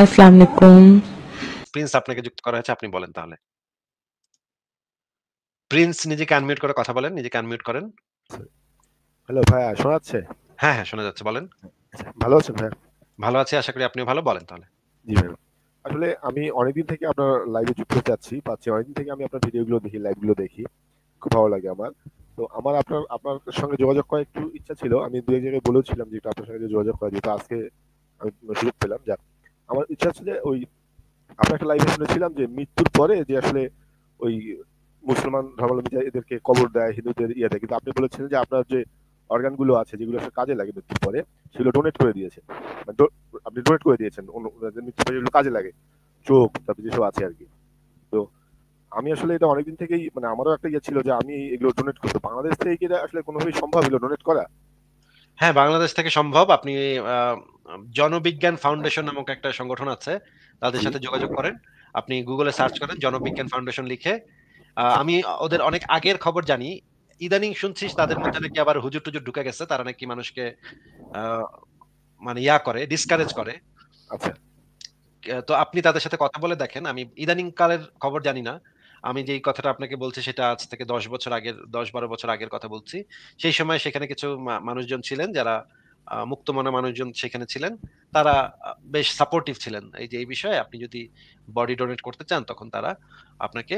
আসসালামু আলাইকুম প্রিন্স আপনাকে যুক্ত করা হয়েছে আপনি বলেন তাহলে প্রিন্স নিজেকে আনমিউট করে কথা বলেন নিজেকে আনমিউট করেন হ্যালো শোনা যাচ্ছে হ্যাঁ হ্যাঁ শোনা যাচ্ছে বলেন ভালো আছেন ভালো আছি আশা করি আপনিও ভালো বলেন তাহলে জি ভাই আসলে আমি অনেকদিন থেকে আপনার লাইভে যুক্ত হতে চাচ্ছি পাচ্ছি অনেকদিন থেকে আমি আপনার ভিডিওগুলো দেখি লাইভগুলো দেখি খুব ভালো লাগে আমার তো আমার আপনার আপনার সঙ্গে যোগাযোগ করার একটু ইচ্ছা ছিল আমি দু এক জায়গায় বলেছিলাম যে আপনার সঙ্গে যোগাযোগ করা যেত আজকে আমি সুযোগ পেলাম যাক আমার ইচ্ছা আছে যে ওই আমরা একটা লাইভে শুনেছিলাম যে মৃত্যুর পরে যে আসলে ওই মুসলমান ধর্মাবলম্বী এদেরকে কবর দেয় হিন্দুদের ইয়ে দেয় কিন্তু আপনি বলেছেন যে আপনার যে অর্গানগুলো আছে যেগুলো আসলে কাজে লাগে মৃত্যুর পরে সেগুলো ডোনেট মানে করে দিয়েছেন আপনি ডোনেট করে দিয়েছেন মৃত্যুর পরে যেগুলো কাজে লাগে চোখ তারপর যেসব আছে আর কি তো আমি আসলে এটা অনেকদিন থেকেই মানে আমারও একটা ইয়ে ছিল যে আমি এগুলো ডোনেট করতো বাংলাদেশ থেকে আসলে কোনোভাবেই সম্ভব এগুলো ডোনেট করা হ্যাঁ বাংলাদেশ থেকে সম্ভব আপনি জনবিজ্ঞান ফাউন্ডেশন নামক একটা সংগঠন আছে তাদের সাথে যোগাযোগ করেন আপনি গুগলে সার্চ করেন জনবিজ্ঞান ফাউন্ডেশন লিখে আমি ওদের অনেক আগের খবর জানি ইদানিং শুনছিস তাদের মধ্যে নাকি আবার হুজুর টুজুর ঢুকে গেছে তারা নাকি মানুষকে মানে ইয়া করে ডিসকারেজ করে আচ্ছা তো আপনি তাদের সাথে কথা বলে দেখেন আমি ইদানিং কালের খবর জানি না আমি যেই কথাটা আপনাকে বলছি সেটা আজ থেকে দশ বছর আগের দশ বারো বছর আগের কথা বলছি সেই সময় সেখানে কিছু মানুষজন ছিলেন যারা মুক্ত মনে মানুষজন সেখানে ছিলেন তারা বেশ সাপোর্টিভ ছিলেন এই যে এই বিষয়ে আপনি যদি বডি ডোনেট করতে চান তখন তারা আপনাকে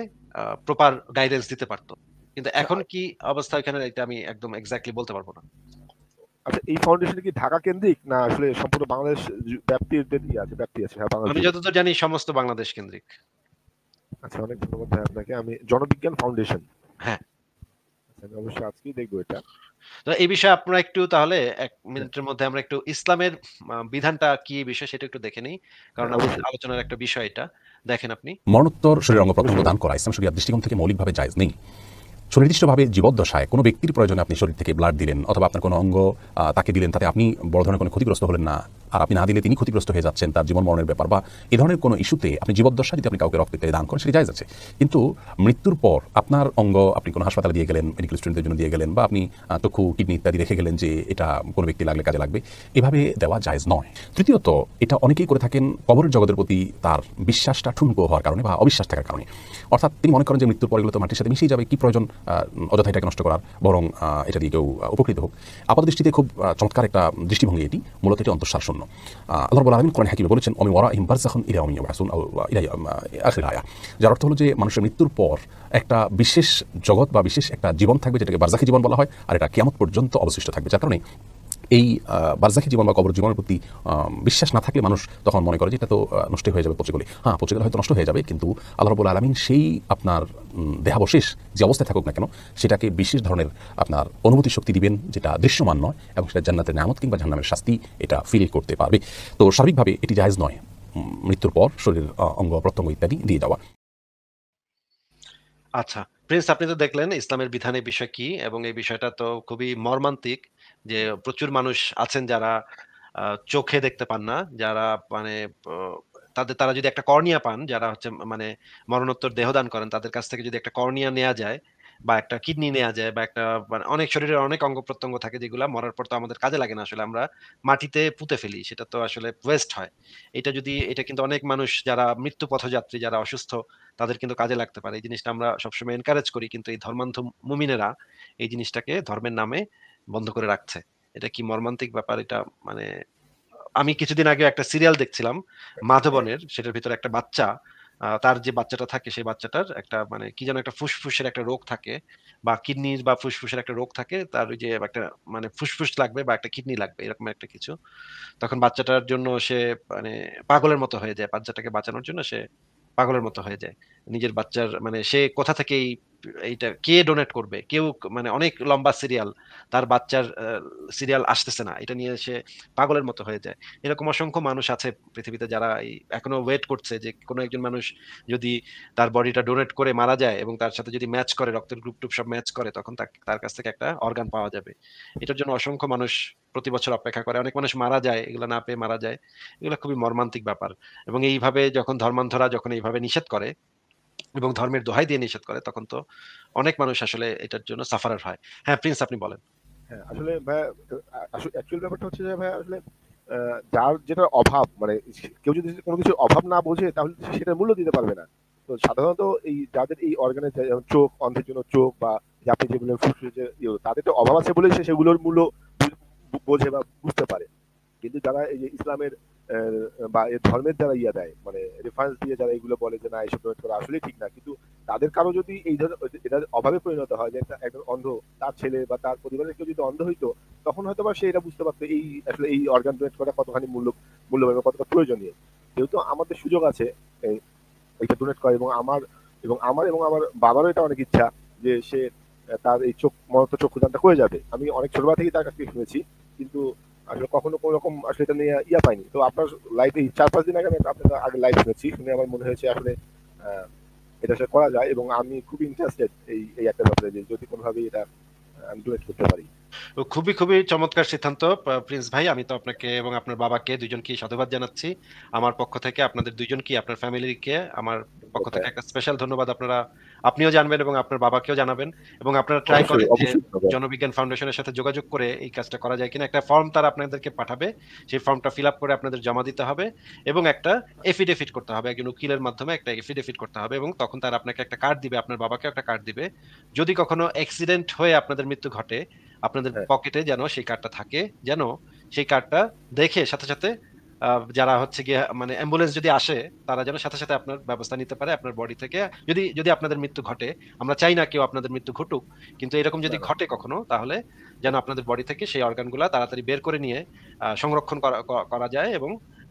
প্রপার গাইডেন্স দিতে পারতো কিন্তু আচ্ছা, এখন কি অবস্থা এখানে এটা আমি একদম এক্স্যাক্টলি বলতে পারবো না আচ্ছা এই ফাউন্ডেশন কি ঢাকা কেন্দ্রিক না আসলে সম্পূর্ণ বাংলাদেশ ব্যাপ্তি ইয়ে আছে ব্যাপ্তি আছে হ্যাঁ, আমি যতদূর জানি সমস্ত বাংলাদেশ কেন্দ্রিক আচ্ছা অনেক ধন্যবাদ ভাই আপনাকে আমি জনবিজ্ঞান ফাউন্ডেশন হ্যাঁ আচ্ছা, অবশ্যই আজকেই দেখবো এটা তো এই বিষয়ে আপনারা একটু তাহলে এক মিনিটের মধ্যে আমরা একটু ইসলামের বিধানটা কি বিষয় সেটা একটু দেখে নিই কারণ হ্যাঁ, আলোচনার একটা বিষয় এটা দেখেন আপনি মরণোত্তর শরীরাঙ্গ প্রত্যঙ্গ করা ইসলাম দৃষ্টিকোণ থেকে মৌলিকভাবে জায়েজ নেই সুনির্দিষ্টভাবে জীবদ্দশায় কোনো ব্যক্তির প্রয়োজনে আপনি শরীর থেকে ব্লাড দিলেন অথবা আপনার কোনো অঙ্গ তাকে দিলেন তাতে আপনি বড় ধরনের কোনো ক্ষতিগ্রস্ত হলেন না আর আপনি না দিলে তিনি ক্ষতিগ্রস্ত হয়ে যাচ্ছেন তার জীবন মরণের ব্যাপার বা এ ধরনের কোনো ইস্যুতে আপনি জীবদ্দশা যদি আপনি কাউকে রক্ত ইত্যাদি দান করেন সেটি যায় যাচ্ছে কিন্তু মৃত্যুর পর আপনার অঙ্গ আপনি কোনো হাসপাতালে দিয়ে গেলেন মেডিকেল স্টুডেন্টের জন্য দিয়ে গেলেন বা আপনি চক্ষু কিডনি ইত্যাদি রেখে গেলেন যে এটা কোনো ব্যক্তি লাগলে কাজে লাগবে এভাবে দেওয়া যায় নয় তৃতীয়ত এটা অনেকেই করে থাকেন কবরের জগতের প্রতি তার বিশ্বাসটা ঠুনকো হওয়ার কারণে বা অবিশ্বাস থাকার কারণে অর্থাৎ তিনি মনে করেন যে মৃত্যুর পর এগুলো তো মাটির সাথে মিশেই যাবে কি প্রয়োজন অযথা এটাকে নষ্ট করার বরং এটা দিয়ে কেউ উপকৃত হোক আপাত দৃষ্টিতে খুব চমৎকার একটা দৃষ্টিভঙ্গি এটি মূলত এটি অন্তঃসার শূন্য আল্লাহ বলা আমিন কোরআন হাকিমে বলেছেন অমি ওরা ইম্বার যখন ইরা অমি বাসুন আখির যার অর্থ হলো যে মানুষের মৃত্যুর পর একটা বিশেষ জগৎ বা বিশেষ একটা জীবন থাকবে যেটাকে বার্জাখি জীবন বলা হয় আর এটা কেমন পর্যন্ত অবশিষ্ট থাকবে যার কারণে এই বার্জাকি জীবন বা কবর জীবনের প্রতি বিশ্বাস না থাকলে মানুষ তখন মনে করে যে এটা তো নষ্ট হয়ে যাবে পচিকলি হ্যাঁ গেলে হয়তো নষ্ট হয়ে যাবে কিন্তু আল্লাহ রবুল আলমিন সেই আপনার দেহাবশেষ যে অবস্থায় থাকুক না কেন সেটাকে বিশেষ ধরনের আপনার অনুভূতি শক্তি দিবেন যেটা দৃশ্যমান নয় এবং সেটা জান্নাতের নামত কিংবা জান্নামের শাস্তি এটা ফিল করতে পারবে তো স্বাভাবিকভাবে এটি জাহেজ নয় মৃত্যুর পর শরীর অঙ্গ প্রত্যঙ্গ ইত্যাদি দিয়ে দেওয়া আচ্ছা প্রিন্স আপনি তো দেখলেন ইসলামের বিধানের বিষয় কি এবং এই বিষয়টা তো খুবই মর্মান্তিক যে প্রচুর মানুষ আছেন যারা চোখে দেখতে পান না যারা মানে তাদের তারা যদি একটা কর্নিয়া পান যারা হচ্ছে মানে মরণোত্তর দেহদান করেন তাদের কাছ থেকে যদি একটা কর্নিয়া নেওয়া যায় বা একটা কিডনি নেওয়া যায় বা একটা মানে অনেক শরীরের অনেক অঙ্গ প্রত্যঙ্গ থাকে যেগুলো মরার পর তো আমাদের কাজে লাগে না আসলে আমরা মাটিতে পুঁতে ফেলি সেটা তো আসলে ওয়েস্ট হয় এটা যদি এটা কিন্তু অনেক মানুষ যারা মৃত্যু পথযাত্রী যারা অসুস্থ তাদের কিন্তু কাজে লাগতে পারে এই জিনিসটা আমরা সবসময় এনকারেজ করি কিন্তু এই ধর্মান্ধ মুমিনেরা এই জিনিসটাকে ধর্মের নামে বন্ধ করে রাখছে এটা কি মর্মান্তিক ব্যাপার এটা মানে আমি কিছুদিন আগে একটা সিরিয়াল দেখছিলাম মাধবনের সেটার ভিতরে একটা বাচ্চা তার যে বাচ্চাটা থাকে সেই বাচ্চাটার একটা মানে কি যেন একটা ফুসফুসের একটা রোগ থাকে বা কিডনির বা ফুসফুসের একটা রোগ থাকে তার ওই যে একটা মানে ফুসফুস লাগবে বা একটা কিডনি লাগবে এরকম একটা কিছু তখন বাচ্চাটার জন্য সে মানে পাগলের মতো হয়ে যায় বাচ্চাটাকে বাঁচানোর জন্য সে পাগলের মতো হয়ে যায় নিজের বাচ্চার মানে সে কোথা থেকেই এইটা কে ডোনেট করবে কেউ মানে অনেক লম্বা সিরিয়াল তার বাচ্চার সিরিয়াল আসতেছে না এটা নিয়ে সে পাগলের মতো হয়ে যায় এরকম অসংখ্য মানুষ আছে পৃথিবীতে যারা এখনো ওয়েট করছে যে কোনো একজন মানুষ যদি তার বডিটা ডোনেট করে মারা যায় এবং তার সাথে যদি ম্যাচ করে রক্তের গ্রুপ টুপ সব ম্যাচ করে তখন তার কাছ থেকে একটা অর্গান পাওয়া যাবে এটার জন্য অসংখ্য মানুষ প্রতি বছর অপেক্ষা করে অনেক মানুষ মারা যায় এগুলো না পেয়ে মারা যায় এগুলো খুবই মর্মান্তিক ব্যাপার এবং এইভাবে যখন ধর্মান্ধরা যখন এইভাবে নিষেধ করে এবং ধর্মের দোহাই দিয়ে নিষেধ করে তখন তো অনেক মানুষ আসলে এটার জন্য সাফারার হয় হ্যাঁ প্রিন্স আপনি বলেন হ্যাঁ, আসলে ব্যাপারটা হচ্ছে যে ভাই আসলে যার অভাব মানে কেউ যদি কোনো কিছু অভাব না বোঝে তাহলে সেটা মূল্য দিতে পারবে না তো সাধারণত এই যাদের এই অর্গানের চোখ অন্ধের জন্য চোখ বা যেগুলো ইয়ে, তাদের তো অভাব আছে বলেই সে সেগুলোর মূল্য বোঝে বা বুঝতে পারে কিন্তু যারা এই যে ইসলামের বা এ ধর্মের দ্বারা ইয়া দেয় মানে রেফারেন্স দিয়ে যারা এগুলো বলে যে না এইসব ডোনেট করা আসলে ঠিক না কিন্তু তাদের কারো যদি এই ধরনের এটা অভাবে পরিণত হয় যে একজন অন্ধ তার ছেলে বা তার পরিবারের কেউ যদি অন্ধ হইতো তখন হয়তো বা সে এটা বুঝতে পারতো এই আসলে এই অর্গান ডোনেট করা কতখানি মূল্য মূল্যবান কতটা প্রয়োজনীয় যেহেতু আমাদের সুযোগ আছে এইটা ডোনেট করা এবং আমার এবং আমার এবং আমার বাবারও এটা অনেক ইচ্ছা যে সে তার এই চোখ মনত চক্ষুদানটা হয়ে যাবে আমি অনেক ছোটবেলা থেকে তার কাছ থেকে শুনেছি কিন্তু আসলে কখনো কোনো রকম আসলে এটা নিয়ে ইয়া পাইনি তো আপনার লাইভে চার পাঁচ দিন আগে আমি আপনার আগে লাইভ শুনেছি শুনে আমার মনে হয়েছে আসলে এটা সে করা যায় এবং আমি খুব ইন্টারেস্টেড এই এই একটা ব্যাপারে যে যদি কোনোভাবে এটা আমি ডুয়েট করতে পারি খুবই খুবই চমৎকার সিদ্ধান্ত প্রিন্স ভাই আমি তো আপনাকে এবং আপনার বাবাকে দুজনকে সাধুবাদ জানাচ্ছি আমার পক্ষ থেকে আপনাদের দুজনকে আপনার ফ্যামিলিকে আমার পক্ষ থেকে একটা স্পেশাল ধন্যবাদ আপনারা আপনিও জানবেন এবং আপনার বাবাকেও জানাবেন এবং আপনারা ট্রাই করেন যে জনবিজ্ঞান ফাউন্ডেশনের সাথে যোগাযোগ করে এই কাজটা করা যায় কিনা একটা ফর্ম তারা আপনাদেরকে পাঠাবে সেই ফর্মটা ফিল আপ করে আপনাদের জমা দিতে হবে এবং একটা এফিডেভিট করতে হবে একজন উকিলের মাধ্যমে একটা এফিডেভিট করতে হবে এবং তখন তারা আপনাকে একটা কার্ড দিবে আপনার বাবাকে একটা কার্ড দিবে যদি কখনো অ্যাক্সিডেন্ট হয়ে আপনাদের মৃত্যু ঘটে আপনাদের পকেটে হ্যাঁ। যেন সেই কার্ডটা থাকে যেন সেই কার্ডটা দেখে সাথে সাথে যারা হচ্ছে গিয়ে মানে অ্যাম্বুলেন্স যদি আসে তারা যেন সাথে সাথে আপনার ব্যবস্থা নিতে পারে আপনার বডি থেকে যদি যদি আপনাদের মৃত্যু ঘটে আমরা চাই না কেউ আপনাদের মৃত্যু ঘটুক কিন্তু এরকম যদি ঘটে কখনো তাহলে যেন আপনাদের বডি থেকে সেই অর্গানগুলো তাড়াতাড়ি বের করে নিয়ে সংরক্ষণ করা যায় এবং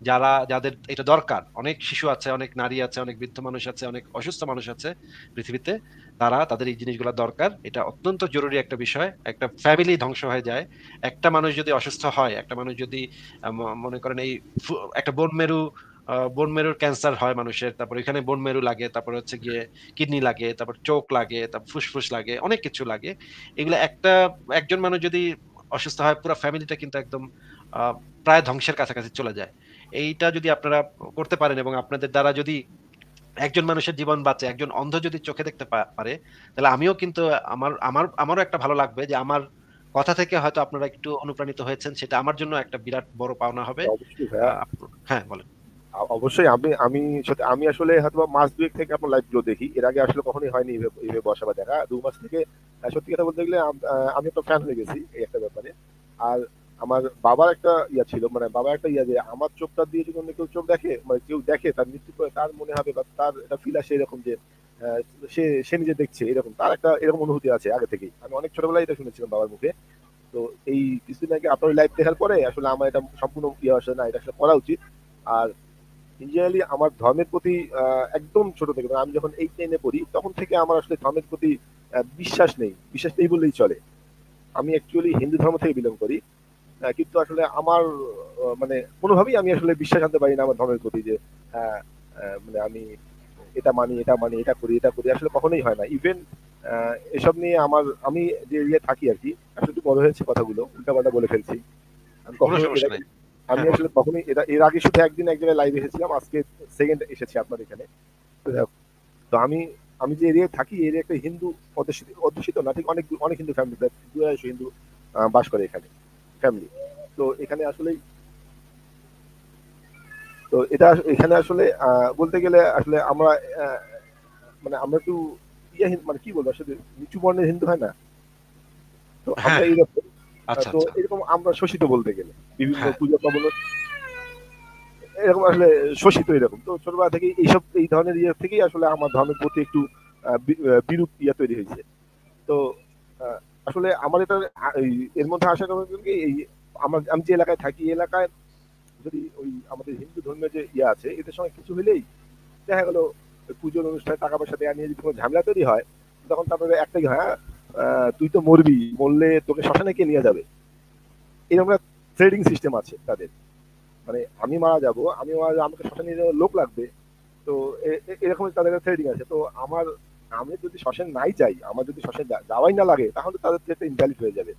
যারা যাদের এটা দরকার অনেক শিশু আছে অনেক নারী আছে অনেক বৃদ্ধ মানুষ আছে অনেক অসুস্থ মানুষ আছে পৃথিবীতে তারা তাদের এই জিনিসগুলো দরকার এটা অত্যন্ত জরুরি একটা বিষয় একটা ফ্যামিলি ধ্বংস হয়ে যায় একটা মানুষ যদি অসুস্থ হয় একটা মানুষ যদি মনে করেন এই একটা বোন মেরু বোন মেরুর ক্যান্সার হয় মানুষের তারপর এখানে বোন মেরু লাগে তারপর হচ্ছে গিয়ে কিডনি লাগে তারপর চোখ লাগে তারপর ফুসফুস লাগে অনেক কিছু লাগে এগুলো একটা একজন মানুষ যদি অসুস্থ হয় পুরো ফ্যামিলিটা কিন্তু একদম প্রায় ধ্বংসের কাছাকাছি চলে যায় এইটা যদি আপনারা করতে পারেন এবং আপনাদের দ্বারা যদি একজন মানুষের জীবন বাঁচে একজন অন্ধ যদি চোখে দেখতে পারে তাহলে আমিও কিন্তু আমার আমার আমারও একটা ভালো লাগবে যে আমার কথা থেকে হয়তো আপনারা একটু অনুপ্রাণিত হয়েছেন সেটা আমার জন্য একটা বিরাট বড় পাওনা হবে হ্যাঁ বলেন অবশ্যই আমি আমি আমি আসলে হয়তো মাস দুয়েক থেকে আপনার গুলো দেখি এর আগে আসলে কখনোই হয়নি এইভাবে বসা বা দেখা দু মাস থেকে সত্যি কথা বলতে গেলে আমি একটা ফ্যান হয়ে গেছি এই একটা ব্যাপারে আর আমার বাবার একটা ইয়া ছিল মানে বাবার একটা ইয়া যে আমার চোখটা দিয়ে যদি অন্য কেউ চোখ দেখে মানে কেউ দেখে তার মৃত্যু করে তার মনে হবে বা তার একটা ফিল আসে এরকম যে সে সে নিজে দেখছে এরকম তার একটা এরকম অনুভূতি আছে আগে থেকেই আমি অনেক ছোটবেলায় এটা শুনেছিলাম বাবার মুখে তো এই কিছুদিন আগে আপনার লাইফ দেখার পরে আসলে আমার এটা সম্পূর্ণ ইয়ে আসে না এটা আসলে করা উচিত আর ইন্ডিয়ালি আমার ধর্মের প্রতি একদম ছোট থেকে মানে আমি যখন এইট নাইনে পড়ি তখন থেকে আমার আসলে ধর্মের প্রতি বিশ্বাস নেই বিশ্বাস নেই বললেই চলে আমি অ্যাকচুয়ালি হিন্দু ধর্ম থেকে বিলং করি হ্যাঁ, কিন্তু আসলে আমার মানে কোনোভাবেই আমি আসলে বিশ্বাস আনতে পারি না আমার ধর্মের প্রতি যে হ্যাঁ মানে আমি এটা মানি এটা মানি এটা করি এটা করি আসলে কখনোই হয় না ইভেন এসব নিয়ে আমার আমি যে এরিয়া ইয়ে থাকি আর কি আসলে একটু বড় হয়েছে কথাগুলো উল্টাপাল্টা বলে ফেলছি আমি হ্যাঁ। আসলে কখনোই এটা এর আগে শুধু একদিন এক জায়গায় লাইভ এসেছিলাম আজকে সেকেন্ড এসেছি আপনার এখানে তো আমি আমি যে এরিয়ায় থাকি এরিয়া একটা হিন্দু অধ্যুষিত অধ্যুষিত না ঠিক অনেক অনেক হিন্দু ফ্যামিলি প্রায় হিন্দু বাস করে এখানে ফ্যামিলি তো এখানে আসলে তো এটা এখানে আসলে বলতে গেলে আসলে আমরা মানে আমরা একটু ইয়া মানে কি বলবো আসলে নিচু বর্ণের হিন্দু হয় না তো আমরা হ্যাঁ। এইরকম আচ্ছা, তো আচ্ছা। এরকম আমরা শোষিত বলতে গেলে বিভিন্ন হ্যাঁ। এরকম আসলে শোষিত এরকম তো ছোটবেলা থেকে এইসব এই ধরনের ইয়ে থেকেই আসলে আমার ধর্মের প্রতি একটু বিরূপ ইয়া তৈরি হয়েছে তো আসলে আমার এটা এর মধ্যে আসার কারণ কি এই আমার আমি যে এলাকায় থাকি এলাকায় যদি ওই আমাদের হিন্দু ধর্মের যে ইয়ে আছে এদের সঙ্গে কিছু হলেই দেখা গেলো পুজোর অনুষ্ঠানে টাকা পয়সা দেওয়া নিয়ে যদি কোনো ঝামেলা তৈরি হয় তখন তারপরে একটাই হ্যাঁ তুই তো মরবি মরলে তোকে শ্মশানে কে নিয়ে যাবে এরকম একটা ট্রেডিং সিস্টেম আছে তাদের মানে আমি মারা যাব আমি মারা যাবো আমাকে শ্মশানে লোক লাগবে তো এরকম তাদের ট্রেডিং আছে তো আমার আমি যদি শ্মশান নাই যাই আমার যদি শ্মশান যাওয়াই না লাগে তাহলে তাদের একটা ইনভ্যালিড হয়ে যাবে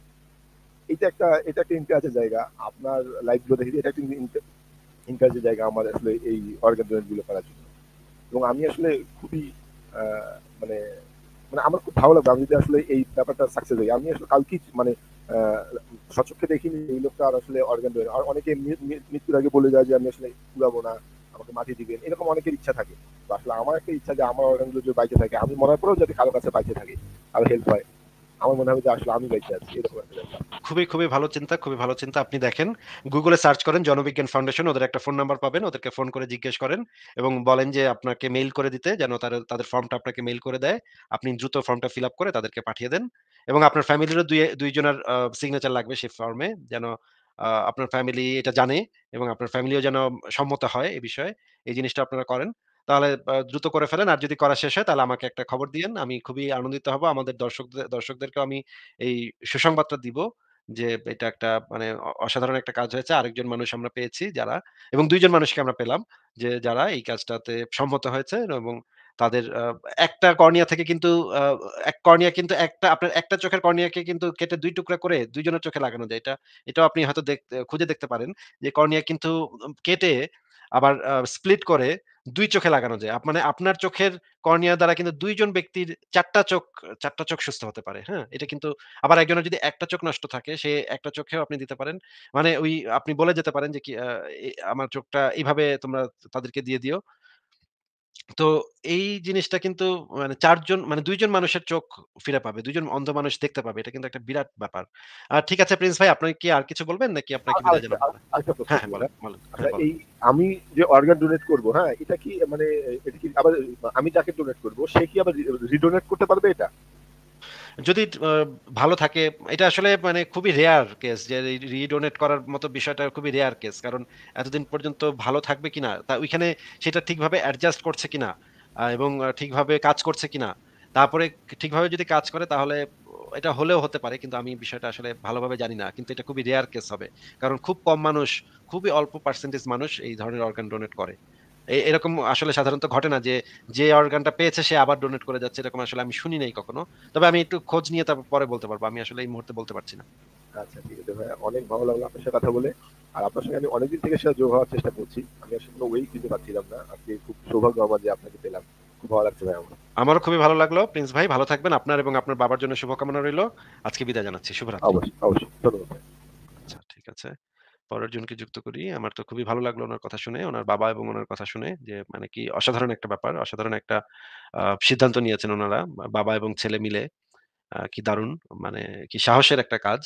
এটা একটা এটা একটা ইন্টারেস্টের জায়গা আপনার লাইফগুলো দেখি এটা একটা ইন্টারেস্টের জায়গা আমার আসলে এই অর্গান গুলো করার জন্য এবং আমি আসলে খুবই মানে মানে আমার খুব ভালো লাগবে আমি যদি আসলে এই ব্যাপারটা সাকসেস হই আমি আসলে কালকেই মানে সচক্ষে দেখিনি এই লোকটা আর আসলে অর্গান ডোনেট আর অনেকে মৃত্যুর আগে বলে যায় যে আমি আসলে পুরাবো না আমাকে মাটি দিবেন এরকম অনেকের ইচ্ছা থাকে আসলে আমার একটা ইচ্ছা যে আমার অর্গানগুলো যদি বাইচে থাকে আমি মনে পরেও যদি কারো কাছে বাইচে থাকে আর হেল্প হয় আমার মনে হবে যে আসলে আমি বেঁচে আছি এরকম একটা খুবই খুবই ভালো চিন্তা খুবই ভালো চিন্তা আপনি দেখেন গুগলে সার্চ করেন জনবিজ্ঞান ফাউন্ডেশন ওদের একটা ফোন নাম্বার পাবেন ওদেরকে ফোন করে জিজ্ঞেস করেন এবং বলেন যে আপনাকে মেইল করে দিতে যেন তারা তাদের ফর্মটা আপনাকে মেইল করে দেয় আপনি দ্রুত ফর্মটা ফিল আপ করে তাদেরকে পাঠিয়ে দেন এবং আপনার ফ্যামিলিরও দুই দুইজনের সিগনেচার লাগবে সেই ফর্মে যেন আপনার ফ্যামিলি এটা জানে এবং আপনার ফ্যামিলিও যেন সম্মত হয় এই বিষয়ে এই জিনিসটা আপনারা করেন তাহলে দ্রুত করে ফেলেন আর যদি করা শেষ হয় তাহলে আমাকে একটা খবর দিয়েন আমি খুবই আনন্দিত হব আমাদের দর্শকদের দর্শকদেরকে আমি এই সুসংবাদটা দিব যে এটা একটা মানে অসাধারণ একটা কাজ হয়েছে আরেকজন মানুষ আমরা পেয়েছি যারা এবং দুইজন মানুষকে আমরা পেলাম যে যারা এই কাজটাতে সম্মত হয়েছে এবং তাদের একটা কর্নিয়া থেকে কিন্তু এক কর্নিয়া কিন্তু একটা আপনার একটা চোখের কর্নিয়াকে কিন্তু কেটে দুই টুকরা করে দুইজনের চোখে লাগানো যায় এটা এটাও আপনি হয়তো খুঁজে দেখতে পারেন যে কর্নিয়া কিন্তু কেটে আবার স্প্লিট করে দুই চোখে লাগানো যায় মানে আপনার চোখের কর্নিয়া দ্বারা কিন্তু দুইজন ব্যক্তির চারটা চোখ চারটা চোখ সুস্থ হতে পারে হ্যাঁ এটা কিন্তু আবার একজনের যদি একটা চোখ নষ্ট থাকে সে একটা চোখেও আপনি দিতে পারেন মানে ওই আপনি বলে যেতে পারেন যে কি আমার চোখটা এইভাবে তোমরা তাদেরকে দিয়ে দিও তো এই জিনিসটা কিন্তু মানে চারজন মানে দুইজন মানুষের চোখ ফিরে পাবে। দুইজন অন্ধ মানুষ দেখতে পাবে। এটা কিন্তু একটা বিরাট ব্যাপার। আর ঠিক আছে প্রিন্স ভাই আপনি কি আর কিছু বলবেন নাকি আপনাকে বিদায় আচ্ছা, জানাবো? আচ্ছা হ্যাঁ, হ্যাঁ, বলেন, আচ্ছা, বলেন। এই আমি যে অর্গান ডোনেট করব হ্যাঁ, এটা কি মানে এটা কি আবার আমি যাকে ডোনেট করব সে কি আবার রিডোনেট করতে পারবে এটা? যদি ভালো থাকে এটা আসলে মানে খুবই রেয়ার কেস যে রিডোনেট করার মতো বিষয়টা খুবই রেয়ার কেস কারণ এতদিন পর্যন্ত ভালো থাকবে কিনা তা ওইখানে সেটা ঠিকভাবে অ্যাডজাস্ট করছে কিনা এবং ঠিকভাবে কাজ করছে কিনা তারপরে ঠিকভাবে যদি কাজ করে তাহলে এটা হলেও হতে পারে কিন্তু আমি বিষয়টা আসলে ভালোভাবে জানি না কিন্তু এটা খুবই রেয়ার কেস হবে কারণ খুব কম মানুষ খুবই অল্প পার্সেন্টেজ মানুষ এই ধরনের অর্গান ডোনেট করে এরকম আসলে সাধারণত ঘটে না যে যে অর্গানটা পেয়েছে সে আবার ডোনেট করে যাচ্ছে এরকম আসলে আমি শুনি নাই কখনো তবে আমি একটু খোঁজ নিয়ে তারপর পরে বলতে পারবো আমি আসলে এই মুহূর্তে বলতে পারছি না আচ্ছা ঠিক আছে ভাই অনেক ভালো লাগলো আপনার সাথে কথা বলে আর আপনার সঙ্গে আমি অনেকদিন থেকে সেটা যোগ হওয়ার চেষ্টা করছি আমি আসলে কোনো ওয়েই খুঁজে পাচ্ছিলাম না আজকে খুব সৌভাগ্য আমার যে আপনাকে পেলাম খুব ভালো লাগছে ভাই আমার আমারও খুবই ভালো লাগলো প্রিন্স ভাই ভালো থাকবেন আপনার এবং আপনার বাবার জন্য শুভকামনা রইল আজকে বিদায় জানাচ্ছি শুভরাত্রি অবশ্যই অবশ্যই ধন্যবাদ আচ্ছা ঠিক আছে পরের জনকে যুক্ত করি। আমার তো খুবই ভালো লাগলো ওনার কথা শুনে। ওনার বাবা এবং ওনার কথা শুনে যে মানে কি অসাধারণ একটা ব্যাপার। অসাধারণ একটা সিদ্ধান্ত নিয়েছেন ওনারা বাবা এবং ছেলে মিলে। কি দারুণ! মানে কি সাহসের একটা কাজ।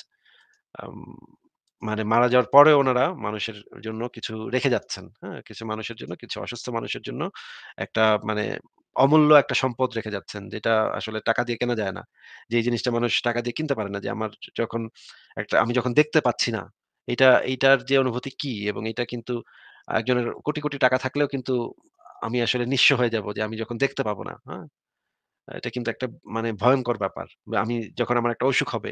মানে মারা যাওয়ার পরেও ওনারা মানুষের জন্য কিছু রেখে যাচ্ছেন। হ্যাঁ? কিছু মানুষের জন্য, কিছু অসুস্থ মানুষের জন্য একটা মানে অমূল্য একটা সম্পদ রেখে যাচ্ছেন। যেটা আসলে টাকা দিয়ে কেনা যায় না। যে জিনিসটা মানুষ টাকা দিয়ে কিনতে পারে না। যে আমার যখন একটা আমি যখন দেখতে পাচ্ছি না এটা এইটার যে অনুভূতি কি এবং এটা কিন্তু একজনের কোটি কোটি টাকা থাকলেও কিন্তু আমি আসলে নিঃস্ব হয়ে যাব যে আমি যখন দেখতে পাবো না হ্যাঁ এটা কিন্তু একটা মানে ভয়ঙ্কর ব্যাপার আমি যখন আমার একটা অসুখ হবে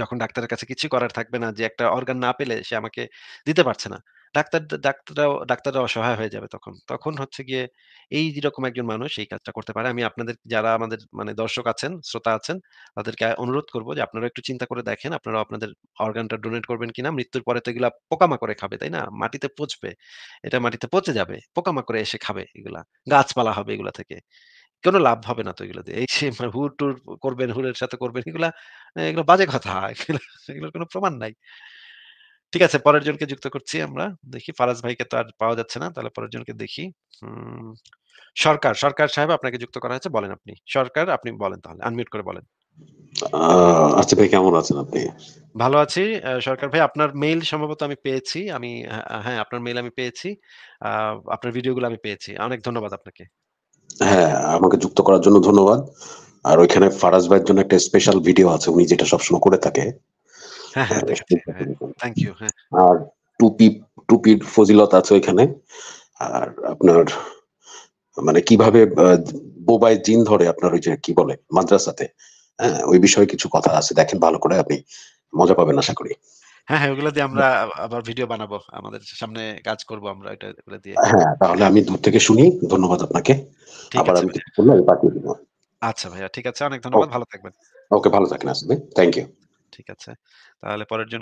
যখন ডাক্তারের কাছে কিছু করার থাকবে না যে একটা অর্গান না পেলে সে আমাকে দিতে পারছে না। ডাক্তার ডাক্তাররা ডাক্তাররা অসহায় হয়ে যাবে তখন। তখন হচ্ছে গিয়ে এই যেরকম একজন মানুষ এই কাজটা করতে পারে। আমি আপনাদের যারা আমাদের মানে দর্শক আছেন, শ্রোতা আছেন তাদেরকে অনুরোধ করব যে আপনারা একটু চিন্তা করে দেখেন আপনারা আপনাদের অর্গানটা ডোনেট করবেন কিনা। মৃত্যুর পরে তো এগুলা পোকামাকড়ে খাবে, তাই না? মাটিতে পচবে। এটা মাটিতে পচে যাবে। পোকামাকড়ে এসে খাবে এগুলা। গাছপালা হবে এগুলা থেকে। কোনো লাভ হবে না তো এগুলো দিয়ে এই সে মানে হুর টুর করবেন হুরের সাথে করবেন এগুলা এগুলো বাজে কথা এগুলো এগুলোর কোনো প্রমাণ নাই ঠিক আছে পরের জনকে যুক্ত করছি আমরা দেখি ফারাজ ভাইকে তো আর পাওয়া যাচ্ছে না তাহলে পরের জনকে দেখি সরকার সরকার সাহেব আপনাকে যুক্ত করা হয়েছে বলেন আপনি সরকার আপনি বলেন তাহলে আনমিউট করে বলেন আচ্ছা ভাই কেমন আছেন আপনি ভালো আছি সরকার ভাই আপনার মেইল সম্ভবত আমি পেয়েছি আমি হ্যাঁ, হ্যাঁ আপনার মেইল আমি পেয়েছি আপনার ভিডিওগুলো আমি পেয়েছি অনেক ধন্যবাদ আপনাকে হ্যাঁ আমাকে যুক্ত করার জন্য ধন্যবাদ আর ওইখানে ফারাজ ভাইয়ের জন্য একটা স্পেশাল ভিডিও আছে উনি যেটা সবসময় করে থাকে হ্যাঁ, হ্যাঁ, হ্যাঁ, আর টুপি টুপির ফজিলত আছে ওইখানে আর আপনার মানে কিভাবে বোবায় জিন ধরে আপনার ওই যে কি বলে মাদ্রাসাতে হ্যাঁ ওই বিষয়ে কিছু কথা আছে দেখেন ভালো করে আপনি মজা পাবেন আশা করি হ্যাঁ হ্যাঁ ওগুলো দিয়ে আমরা আবার ভিডিও বানাবো আমাদের সামনে কাজ করব আমরা এটা ওগুলো দিয়ে হ্যাঁ তাহলে আমি দূর থেকে শুনি ধন্যবাদ আপনাকে আবার আমি কিছু আমি পাঠিয়ে দিব আচ্ছা ভাইয়া ঠিক আছে অনেক ধন্যবাদ ভালো থাকবেন ওকে ভালো থাকেন আসবে থ্যাংক ইউ ঠিক আছে তাহলে পরের জন